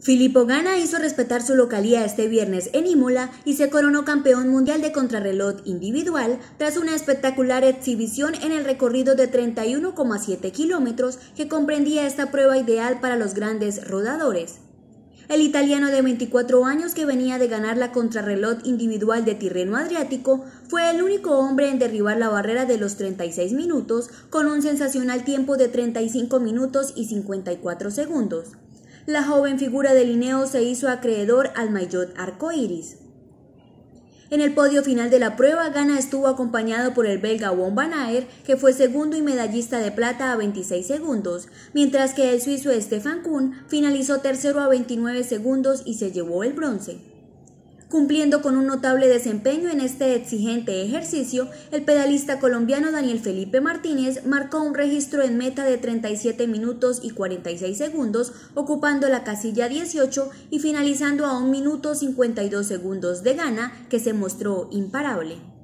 Filippo Ganna hizo respetar su localía este viernes en Imola y se coronó campeón mundial de contrarreloj individual tras una espectacular exhibición en el recorrido de 31,7 kilómetros que comprendía esta prueba ideal para los grandes rodadores. El italiano de 24 años que venía de ganar la contrarreloj individual de Tirreno Adriático fue el único hombre en derribar la barrera de los 36 minutos con un sensacional tiempo de 35 minutos y 54 segundos la joven figura de Linneo se hizo acreedor al maillot arcoiris. En el podio final de la prueba, Gana estuvo acompañado por el belga Won que fue segundo y medallista de plata a 26 segundos, mientras que el suizo Stefan Kuhn finalizó tercero a 29 segundos y se llevó el bronce. Cumpliendo con un notable desempeño en este exigente ejercicio, el pedalista colombiano Daniel Felipe Martínez marcó un registro en meta de 37 minutos y 46 segundos, ocupando la casilla 18 y finalizando a 1 minuto 52 segundos de gana, que se mostró imparable.